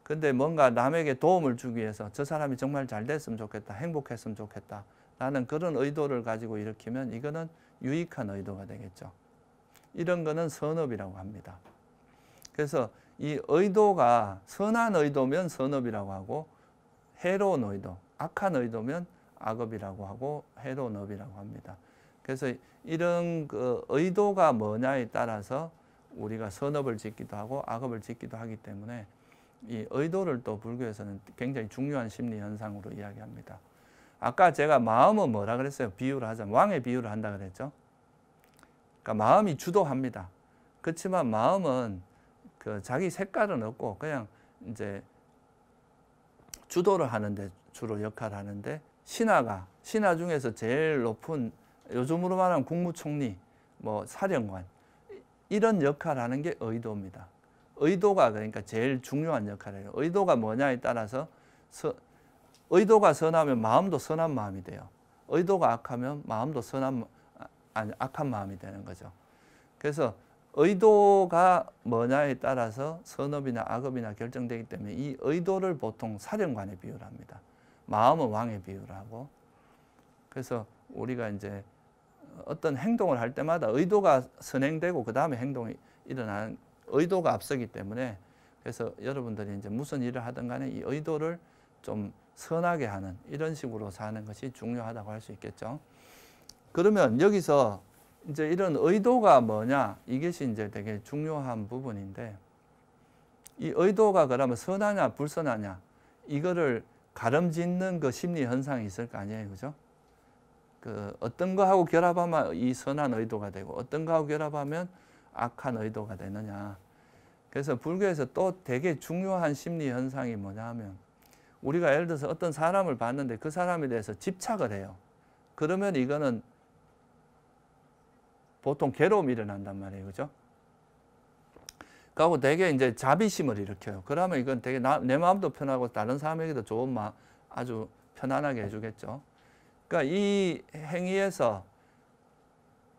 근데 뭔가 남에게 도움을 주기 위해서 저 사람이 정말 잘 됐으면 좋겠다, 행복했으면 좋겠다. 라는 그런 의도를 가지고 일으키면 이거는 유익한 의도가 되겠죠. 이런 거는 선업이라고 합니다. 그래서 이 의도가 선한 의도면 선업이라고 하고 해로운 의도, 악한 의도면 악업이라고 하고 해로운업이라고 합니다. 그래서 이런 그 의도가 뭐냐에 따라서 우리가 선업을 짓기도 하고 악업을 짓기도 하기 때문에 이 의도를 또 불교에서는 굉장히 중요한 심리 현상으로 이야기합니다. 아까 제가 마음은 뭐라 그랬어요? 비유를 하자. 왕의 비유를 한다 그랬죠. 그러니까 마음이 주도합니다. 그렇지만 마음은 그 자기 색깔은 없고 그냥 이제 주도를 하는데 주로 역할을 하는데 신하가 신하 중에서 제일 높은 요즘으로 말하면 국무총리, 뭐 사령관 이런 역할하는 게 의도입니다. 의도가 그러니까 제일 중요한 역할이에요. 의도가 뭐냐에 따라서 서, 의도가 선하면 마음도 선한 마음이 돼요. 의도가 악하면 마음도 선한 아, 아니 악한 마음이 되는 거죠. 그래서 의도가 뭐냐에 따라서 선업이나 악업이나 결정되기 때문에 이 의도를 보통 사령관에 비유합니다. 마음은 왕의 비유라고. 그래서 우리가 이제 어떤 행동을 할 때마다 의도가 선행되고 그 다음에 행동이 일어나는 의도가 앞서기 때문에 그래서 여러분들이 이제 무슨 일을 하든 간에 이 의도를 좀 선하게 하는 이런 식으로 사는 것이 중요하다고 할 수 있겠죠. 그러면 여기서 이제 이런 의도가 뭐냐 이것이 이제 되게 중요한 부분인데 이 의도가 그러면 선하냐 불선하냐 이거를 가름짓는 그 심리 현상이 있을 거 아니에요, 그죠? 그 어떤 거하고 결합하면 이 선한 의도가 되고 어떤 거하고 결합하면 악한 의도가 되느냐. 그래서 불교에서 또 되게 중요한 심리 현상이 뭐냐 면 우리가 예를 들어서 어떤 사람을 봤는데 그 사람에 대해서 집착을 해요. 그러면 이거는 보통 괴로움이 일어난단 말이에요. 그죠? 그리고 되게 이제 자비심을 일으켜요. 그러면 이건 되게 나, 내 마음도 편하고 다른 사람에게도 좋은 마음 아주 편안하게 해주겠죠. 그러니까 이 행위에서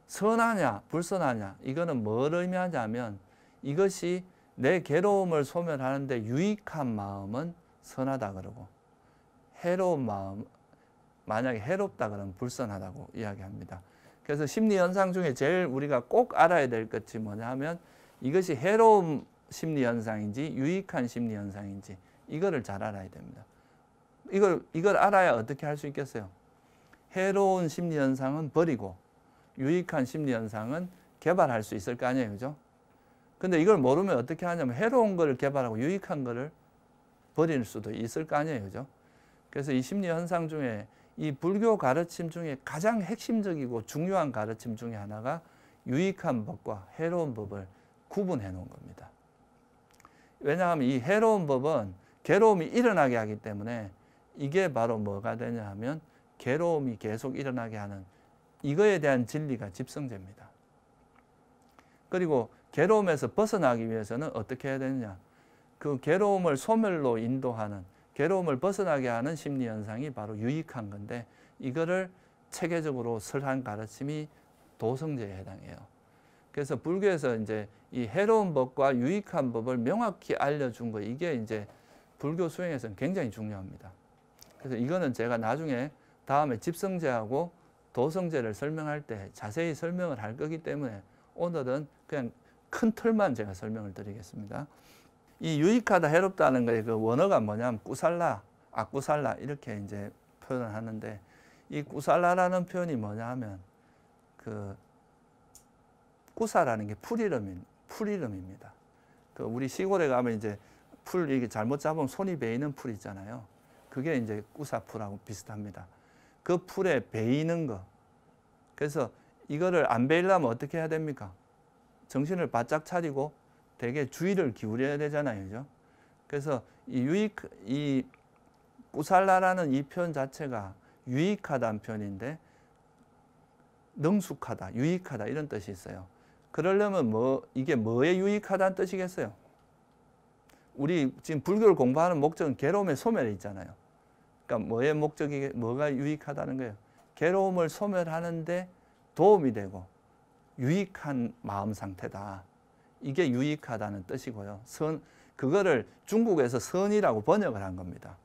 선하냐 불선하냐 이거는 뭘 의미하냐면 이것이 내 괴로움을 소멸하는데 유익한 마음은 선하다 그러고 해로운 마음 만약에 해롭다 그러면 불선하다고 이야기합니다. 그래서 심리 현상 중에 제일 우리가 꼭 알아야 될 것이 뭐냐면 이것이 해로운 심리현상인지 유익한 심리현상인지 이거를 잘 알아야 됩니다. 이걸, 이걸 알아야 어떻게 할 수 있겠어요? 해로운 심리현상은 버리고 유익한 심리현상은 개발할 수 있을 거 아니에요. 그죠? 근데 이걸 모르면 어떻게 하냐면 해로운 걸 개발하고 유익한 거를 버릴 수도 있을 거 아니에요. 그죠? 그래서 이 심리현상 중에 이 불교 가르침 중에 가장 핵심적이고 중요한 가르침 중에 하나가 유익한 법과 해로운 법을 구분해 놓은 겁니다. 왜냐하면 이 해로운 법은 괴로움이 일어나게 하기 때문에 이게 바로 뭐가 되냐 하면 괴로움이 계속 일어나게 하는 이거에 대한 진리가 집성제입니다. 그리고 괴로움에서 벗어나기 위해서는 어떻게 해야 되느냐. 그 괴로움을 소멸로 인도하는 괴로움을 벗어나게 하는 심리 현상이 바로 유익한 건데 이거를 체계적으로 설한 가르침이 도성제에 해당해요. 그래서 불교에서 이제 이 해로운 법과 유익한 법을 명확히 알려준 거 이게 이제 불교 수행에서는 굉장히 중요합니다. 그래서 이거는 제가 나중에 다음에 집성제하고 도성제를 설명할 때 자세히 설명을 할 거기 때문에 오늘은 그냥 큰 틀만 제가 설명을 드리겠습니다. 이 유익하다 해롭다는 거의 그 원어가 뭐냐면 꾸살라, 악꾸살라 이렇게 이제 표현을 하는데 이 꾸살라라는 표현이 뭐냐 하면 그 꾸사라는게 풀이름, 풀이름입니다. 그 우리 시골에 가면 이제 풀 이게 잘못 잡으면 손이 베이는 풀 있잖아요. 그게 이제 구사풀하고 비슷합니다. 그 풀에 베이는 거. 그래서 이거를 안 베이려면 어떻게 해야 됩니까? 정신을 바짝 차리고 되게 주의를 기울여야 되잖아요. 그죠? 그래서 이 유익, 이 꾸살라라는 이표 자체가 유익하다는 표인데 능숙하다, 유익하다 이런 뜻이 있어요. 그러려면 뭐 이게 뭐에 유익하다는 뜻이겠어요? 우리 지금 불교를 공부하는 목적은 괴로움의 소멸에 있잖아요. 그러니까 뭐의 목적이 뭐가 유익하다는 거예요. 괴로움을 소멸하는데 도움이 되고 유익한 마음 상태다. 이게 유익하다는 뜻이고요. 선 그거를 중국에서 선이라고 번역을 한 겁니다.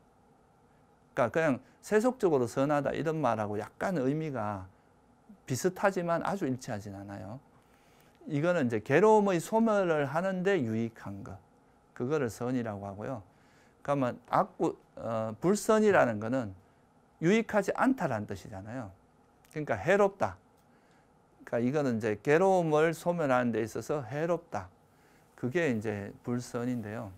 그러니까 그냥 세속적으로 선하다 이런 말하고 약간 의미가 비슷하지만 아주 일치하진 않아요. 이거는 이제 괴로움의 소멸을 하는데 유익한 것. 그거를 선이라고 하고요. 그러면 그러니까 뭐 악구, 어, 불선이라는 거는 유익하지 않다라는 뜻이잖아요. 그러니까 해롭다. 그러니까 이거는 이제 괴로움을 소멸하는 데 있어서 해롭다. 그게 이제 불선인데요.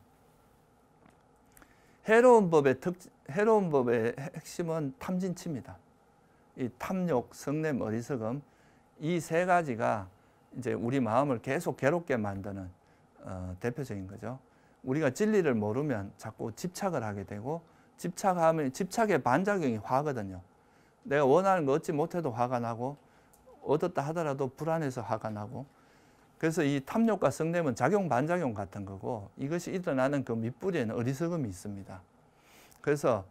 해로운 법의 특 해로운 법의 핵심은 탐진치입니다. 이 탐욕, 성냄, 어리석음 이 세 가지가 이제 우리 마음을 계속 괴롭게 만드는 어, 대표적인 거죠. 우리가 진리를 모르면 자꾸 집착을 하게 되고 집착하면 집착의 반작용이 화거든요. 내가 원하는 거 얻지 못해도 화가 나고 얻었다 하더라도 불안해서 화가 나고 그래서 이 탐욕과 성냄은 작용 반작용 같은 거고 이것이 일어나는 그 밑뿌리에는 어리석음이 있습니다. 그래서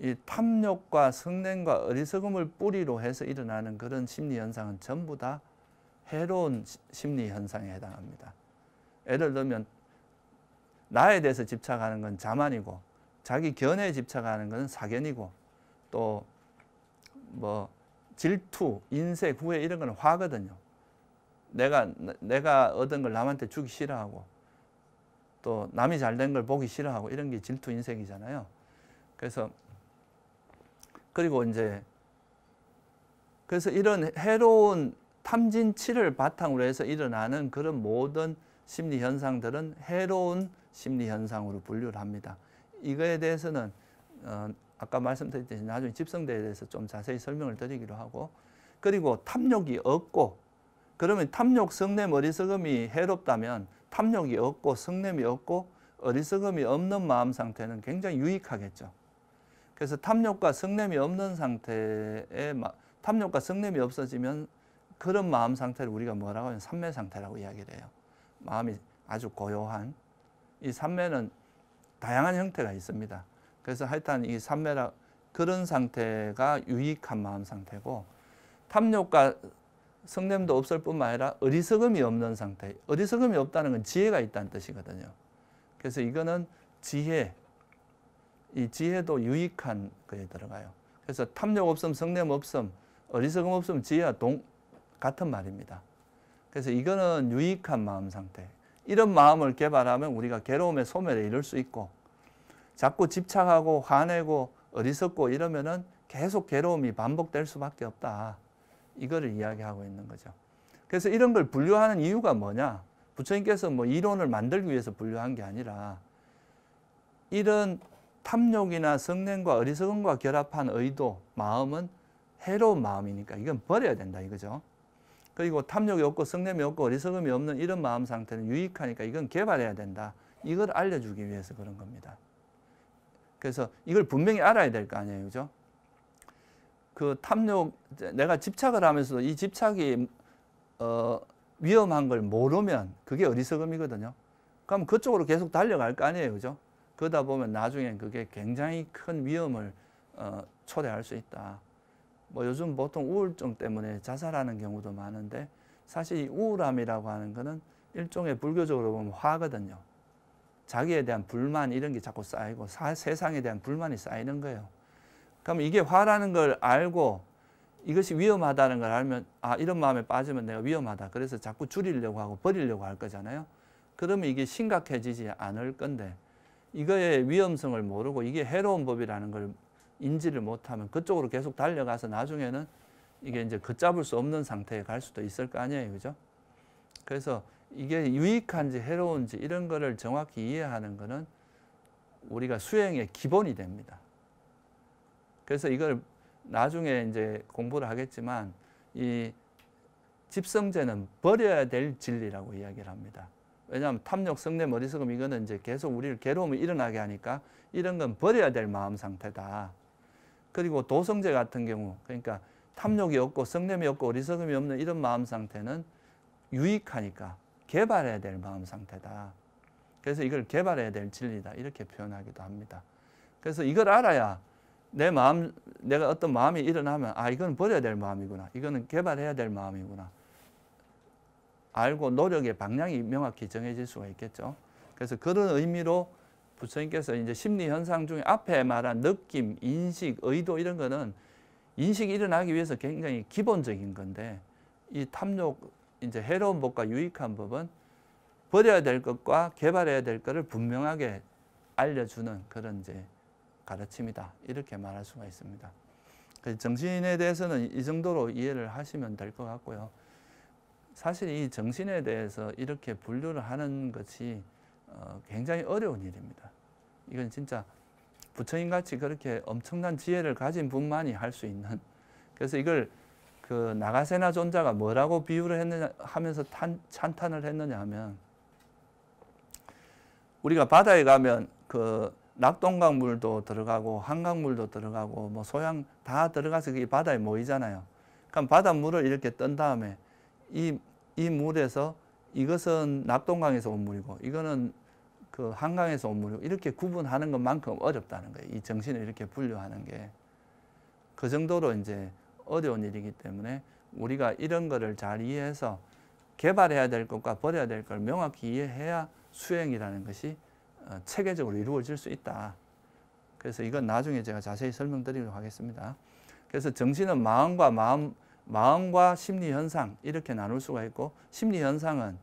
이 탐욕과 성냄과 어리석음을 뿌리로 해서 일어나는 그런 심리 현상은 전부 다 해로운 심리 현상에 해당합니다. 예를 들면 나에 대해서 집착하는 건 자만이고 자기 견해에 집착하는 건 사견이고 또 뭐 질투, 인색, 후회 이런 건 화거든요. 내가 내가 얻은 걸 남한테 주기 싫어하고 또 남이 잘 된 걸 보기 싫어하고 이런 게 질투 인색이잖아요. 그래서 그리고 이제 그래서 이런 해로운 탐진치를 바탕으로 해서 일어나는 그런 모든 심리 현상들은 해로운 심리 현상으로 분류를 합니다. 이거에 대해서는 어, 아까 말씀드렸듯이 나중에 집성대에 대해서 좀 자세히 설명을 드리기로 하고 그리고 탐욕이 없고 그러면 탐욕, 성냄, 어리석음이 해롭다면 탐욕이 없고 성냄이 없고 어리석음이 없는 마음 상태는 굉장히 유익하겠죠. 그래서 탐욕과 성냄이 없는 상태에 탐욕과 성냄이 없어지면 그런 마음 상태를 우리가 뭐라고 하냐 면 삼매 상태라고 이야기를 해요. 마음이 아주 고요한 이 삼매는 다양한 형태가 있습니다. 그래서 하여튼 이 삼매라 그런 상태가 유익한 마음 상태고 탐욕과 성냄도 없을 뿐만 아니라 어리석음이 없는 상태. 어리석음이 없다는 건 지혜가 있다는 뜻이거든요. 그래서 이거는 지혜, 이 지혜도 유익한 거에 들어가요. 그래서 탐욕 없음, 성냄 없음, 어리석음 없음, 지혜와 동, 같은 말입니다. 그래서 이거는 유익한 마음 상태. 이런 마음을 개발하면 우리가 괴로움의 소멸에 이를 수 있고 자꾸 집착하고 화내고 어리석고 이러면은 계속 괴로움이 반복될 수밖에 없다. 이거를 이야기하고 있는 거죠. 그래서 이런 걸 분류하는 이유가 뭐냐? 부처님께서 뭐 이론을 만들기 위해서 분류한 게 아니라 이런 탐욕이나 성냄과 어리석음과 결합한 의도, 마음은 해로운 마음이니까 이건 버려야 된다 이거죠. 그리고 탐욕이 없고 성냄이 없고 어리석음이 없는 이런 마음 상태는 유익하니까 이건 개발해야 된다. 이걸 알려주기 위해서 그런 겁니다. 그래서 이걸 분명히 알아야 될 거 아니에요. 그죠? 그 탐욕, 내가 집착을 하면서도 이 집착이, 어, 위험한 걸 모르면 그게 어리석음이거든요. 그럼 그쪽으로 계속 달려갈 거 아니에요. 그죠? 그러다 보면 나중엔 그게 굉장히 큰 위험을, 어, 초래할 수 있다. 뭐 요즘 보통 우울증 때문에 자살하는 경우도 많은데 사실 우울함이라고 하는 것은 일종의 불교적으로 보면 화거든요. 자기에 대한 불만 이런 게 자꾸 쌓이고 사, 세상에 대한 불만이 쌓이는 거예요. 그럼 이게 화라는 걸 알고 이것이 위험하다는 걸 알면 아 이런 마음에 빠지면 내가 위험하다. 그래서 자꾸 줄이려고 하고 버리려고 할 거잖아요. 그러면 이게 심각해지지 않을 건데 이거의 위험성을 모르고 이게 해로운 법이라는 걸 인지를 못하면 그쪽으로 계속 달려가서 나중에는 이게 이제 걷잡을 수 없는 상태에 갈 수도 있을 거 아니에요. 그죠? 그래서 이게 유익한지 해로운지 이런 거를 정확히 이해하는 거는 우리가 수행의 기본이 됩니다. 그래서 이걸 나중에 이제 공부를 하겠지만 이 집성제는 버려야 될 진리라고 이야기를 합니다. 왜냐하면 탐욕, 성내, 머리석음 이거는 이제 계속 우리를 괴로움을 일어나게 하니까 이런 건 버려야 될 마음 상태다. 그리고 도성제 같은 경우 그러니까 탐욕이 없고 성냄이 없고 어리석음이 없는 이런 마음 상태는 유익하니까 개발해야 될 마음 상태다. 그래서 이걸 개발해야 될 진리다. 이렇게 표현하기도 합니다. 그래서 이걸 알아야 내 마음, 내가 어떤 마음이 일어나면 아, 이건 버려야 될 마음이구나. 이거는 개발해야 될 마음이구나. 알고 노력의 방향이 명확히 정해질 수가 있겠죠. 그래서 그런 의미로 부처님께서 이제 심리 현상 중에 앞에 말한 느낌, 인식, 의도 이런 거는 인식이 일어나기 위해서 굉장히 기본적인 건데 이 탐욕 이제 해로운 법과 유익한 법은 버려야 될 것과 개발해야 될 것을 분명하게 알려주는 그런 이제 가르침이다 이렇게 말할 수가 있습니다. 정신에 대해서는 이 정도로 이해를 하시면 될 것 같고요. 사실 이 정신에 대해서 이렇게 분류를 하는 것이 어, 굉장히 어려운 일입니다. 이건 진짜 부처님 같이 그렇게 엄청난 지혜를 가진 분만이 할 수 있는 그래서 이걸 그 나가세나 존자가 뭐라고 비유를 했느냐 하면서 탄, 찬탄을 했느냐 하면 우리가 바다에 가면 그 낙동강 물도 들어가고 한강 물도 들어가고 뭐 소양 다 들어가서 이 바다에 모이잖아요. 그럼 바닷물을 이렇게 뜬 다음에 이, 이 물에서 이것은 낙동강에서 온 물이고 이거는 그 한강에서 온 물이고 이렇게 구분하는 것만큼 어렵다는 거예요. 이 정신을 이렇게 분류하는 게. 그 정도로 이제 어려운 일이기 때문에 우리가 이런 거를 잘 이해해서 개발해야 될 것과 버려야 될 걸 명확히 이해해야 수행이라는 것이 어, 체계적으로 이루어질 수 있다. 그래서 이건 나중에 제가 자세히 설명드리도록 하겠습니다. 그래서 정신은 마음과 마음, 마음과 심리 현상 이렇게 나눌 수가 있고 심리 현상은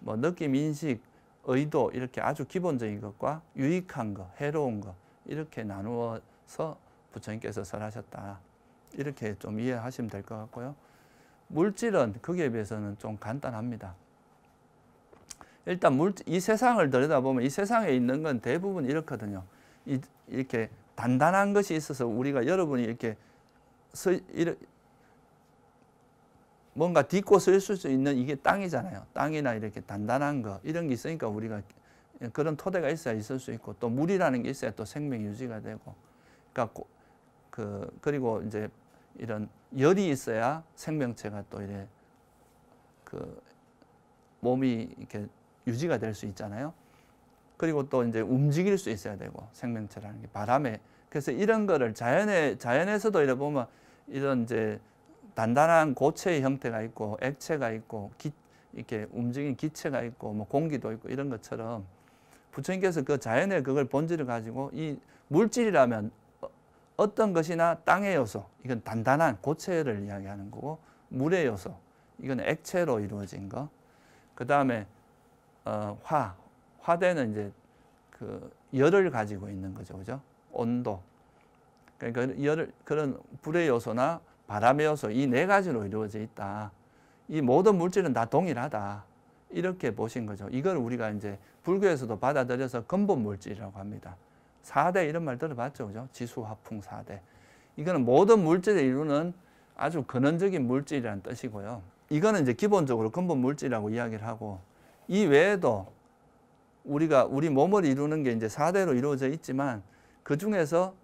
뭐 느낌, 인식, 의도 이렇게 아주 기본적인 것과 유익한 것, 해로운 것 이렇게 나누어서 부처님께서 설하셨다. 이렇게 좀 이해하시면 될 것 같고요. 물질은 거기에 비해서는 좀 간단합니다. 일단 물, 이 세상을 들여다보면 이 세상에 있는 건 대부분 이렇거든요. 이, 렇게 단단한 것이 있어서 우리가 여러분이 이렇게 서, 뭔가 딛고 쓸수 있는 이게 땅이잖아요. 땅이나 이렇게 단단한 거 이런 게 있으니까 우리가 그런 토대가 있어야 있을 수 있고 또 물이라는 게 있어야 또 생명이 유지가 되고 그러니까 그 그리고 이제 이런 열이 있어야 생명체가 또 이래 그 몸이 이렇게 유지가 될 수 있잖아요. 그리고 또 이제 움직일 수 있어야 되고 생명체라는 게 바람에 그래서 이런 거를 자연에 자연에서도 이래 보면 이런 이제 단단한 고체의 형태가 있고 액체가 있고 기, 이렇게 움직인 기체가 있고 뭐 공기도 있고 이런 것처럼 부처님께서 그 자연의 그걸 본질을 가지고 이 물질이라면 어, 어떤 것이나 땅의 요소 이건 단단한 고체를 이야기하는 거고 물의 요소 이건 액체로 이루어진 거. 그 다음에 어, 화 화대는 이제 그 열을 가지고 있는 거죠, 그죠? 온도. 그러니까 열 그런 불의 요소나 바람이어서이네 가지로 이루어져 있다. 이 모든 물질은 다 동일하다. 이렇게 보신 거죠. 이걸 우리가 이제 불교에서도 받아들여서 근본 물질이라고 합니다. 4대 이런 말 들어봤죠. 그죠? 지수, 화풍 4대. 이거는 모든 물질을 이루는 아주 근원적인 물질이라는 뜻이고요. 이거는 이제 기본적으로 근본 물질이라고 이야기를 하고 이 외에도 우리가 우리 몸을 이루는 게 이제 4대로 이루어져 있지만 그 중에서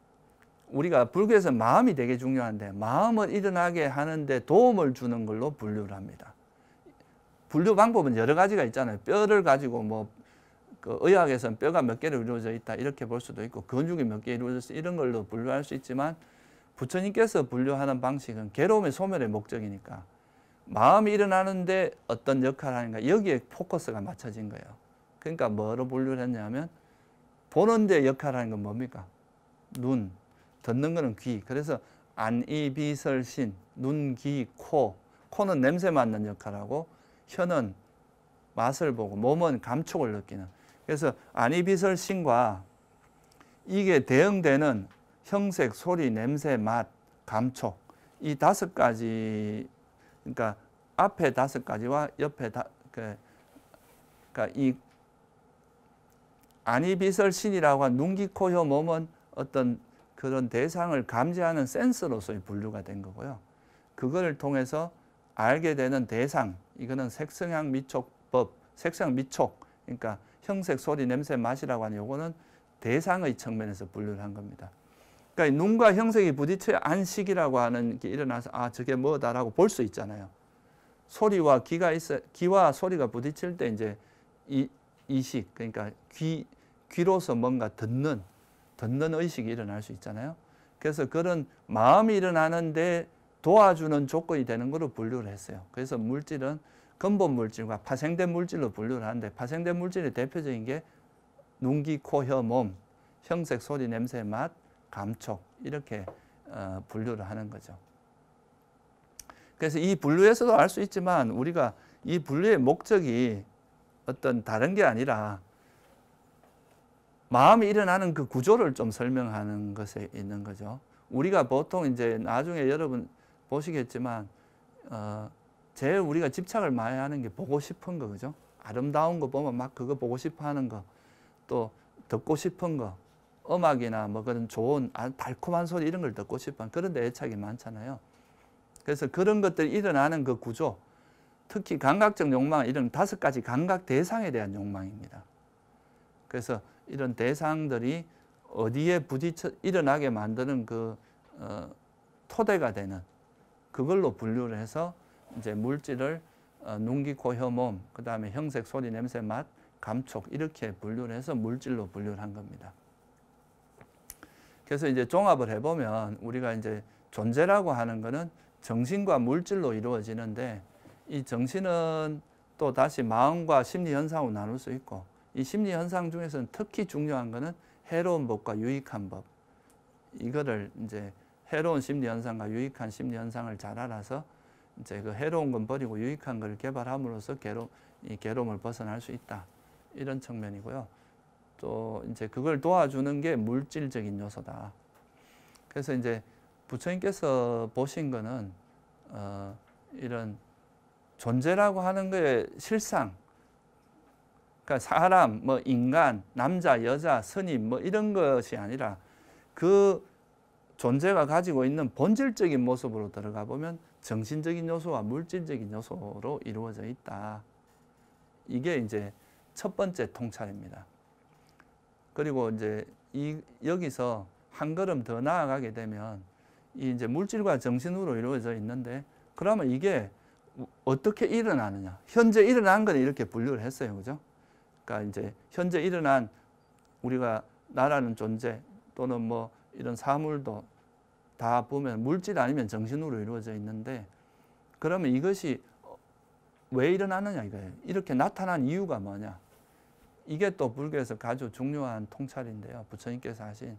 우리가 불교에서 마음이 되게 중요한데 마음을 일어나게 하는데 도움을 주는 걸로 분류를 합니다. 분류 방법은 여러 가지가 있잖아요. 뼈를 가지고 뭐그 의학에서는 뼈가 몇 개로 이루어져 있다 이렇게 볼 수도 있고 근육이 몇 개 이루어져 있 이런 걸로 분류할 수 있지만 부처님께서 분류하는 방식은 괴로움의 소멸의 목적이니까 마음이 일어나는데 어떤 역할을 하는가 여기에 포커스가 맞춰진 거예요. 그러니까 뭐로 분류를 했냐면 보는데 역할을 하는 건 뭡니까? 눈, 듣는 거는 귀. 그래서 안이비설신, 눈, 귀, 코. 코는 냄새 맡는 역할하고 혀는 맛을 보고 몸은 감촉을 느끼는. 그래서 안이비설신과 이게 대응되는 형색, 소리, 냄새, 맛, 감촉 이 다섯 가지 그러니까 앞에 다섯 가지와 옆에 다 그, 그러니까 이 안이비설신이라고 한 눈, 귀, 코, 혀, 몸은 어떤 그런 대상을 감지하는 센서로서의 분류가 된 거고요. 그거 통해서 알게 되는 대상, 이거는 색성향 미촉법, 색상 미촉, 그러니까 형색, 소리, 냄새, 맛이라고 하는 요거는 대상의 측면에서 분류를 한 겁니다. 그러니까 눈과 형색이 부딪혀 안식이라고 하는 게 일어나서 아 저게 뭐다라고 볼 수 있잖아요. 소리와 귀가 있어 귀와 소리가 부딪힐 때 이제 이 이식 그러니까 귀 귀로서 뭔가 듣는 듣는 의식이 일어날 수 있잖아요. 그래서 그런 마음이 일어나는데 도와주는 조건이 되는 거로 분류를 했어요. 그래서 물질은 근본 물질과 파생된 물질로 분류를 하는데 파생된 물질의 대표적인 게 눈, 귀, 코, 혀, 몸, 형색, 소리, 냄새, 맛, 감촉 이렇게 어, 분류를 하는 거죠. 그래서 이 분류에서도 알 수 있지만 우리가 이 분류의 목적이 어떤 다른 게 아니라 마음이 일어나는 그 구조를 좀 설명하는 것에 있는 거죠. 우리가 보통 이제 나중에 여러분 보시겠지만 어, 제일 우리가 집착을 많이 하는 게 보고 싶은 거 그죠? 아름다운 거 보면 막 그거 보고 싶어 하는 거또 듣고 싶은 거 음악이나 뭐 그런 좋은 아, 달콤한 소리 이런 걸 듣고 싶어 그런 데 애착이 많잖아요. 그래서 그런 것들이 일어나는 그 구조 특히 감각적 욕망 이런 다섯 가지 감각 대상에 대한 욕망입니다. 그래서 이런 대상들이 어디에 부딪혀 일어나게 만드는 그 어, 토대가 되는 그걸로 분류를 해서 이제 물질을 어, 눈기, 코, 혀, 몸, 그 다음에 형색, 소리, 냄새, 맛, 감촉 이렇게 분류를 해서 물질로 분류를 한 겁니다. 그래서 이제 종합을 해보면 우리가 이제 존재라고 하는 것은 정신과 물질로 이루어지는데 이 정신은 또 다시 마음과 심리 현상으로 나눌 수 있고 이 심리 현상 중에서는 특히 중요한 것은 해로운 법과 유익한 법. 이거를 이제 해로운 심리 현상과 유익한 심리 현상을 잘 알아서 이제 그 해로운 건 버리고 유익한 걸 개발함으로써 괴로, 이 괴로움을 벗어날 수 있다. 이런 측면이고요. 또 이제 그걸 도와주는 게 물질적인 요소다. 그래서 이제 부처님께서 보신 거는 어, 이런 존재라고 하는 거의 실상 그러니까 사람, 뭐 인간, 남자, 여자, 선임 뭐 이런 것이 아니라 그 존재가 가지고 있는 본질적인 모습으로 들어가 보면 정신적인 요소와 물질적인 요소로 이루어져 있다. 이게 이제 첫 번째 통찰입니다. 그리고 이제 이 여기서 한 걸음 더 나아가게 되면 이 이제 물질과 정신으로 이루어져 있는데 그러면 이게 어떻게 일어나느냐. 현재 일어난 건 이렇게 분류를 했어요. 그죠? 그러니까 이제 현재 일어난 우리가 나라는 존재 또는 뭐 이런 사물도 다 보면 물질 아니면 정신으로 이루어져 있는데 그러면 이것이 왜 일어나느냐 이거예요. 이렇게 나타난 이유가 뭐냐. 이게 또 불교에서 아주 중요한 통찰인데요. 부처님께서 하신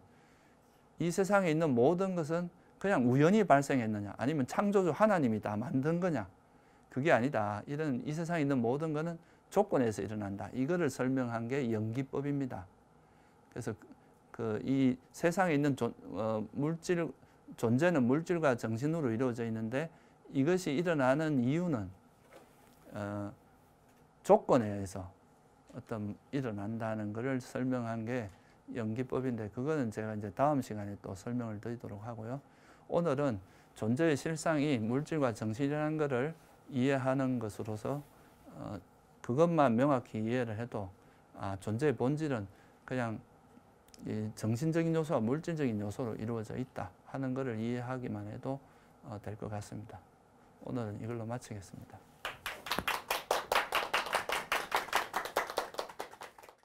이 세상에 있는 모든 것은 그냥 우연히 발생했느냐 아니면 창조주 하나님이 다 만든 거냐 그게 아니다. 이런 이 세상에 있는 모든 것은 조건에서 일어난다. 이거를 설명한 게 연기법입니다. 그래서 그 이 세상에 있는 존, 어, 물질 존재는 물질과 정신으로 이루어져 있는데 이것이 일어나는 이유는 어, 조건에서 어떤 일어난다는 것을 설명한 게 연기법인데 그거는 제가 이제 다음 시간에 또 설명을 드리도록 하고요. 오늘은 존재의 실상이 물질과 정신이라는 것을 이해하는 것으로서 어, 그것만 명확히 이해를 해도 아, 존재의 본질은 그냥 정신적인 요소와 물질적인 요소로 이루어져 있다 하는 것을 이해하기만 해도 어, 될것 같습니다. 오늘은 이걸로 마치겠습니다.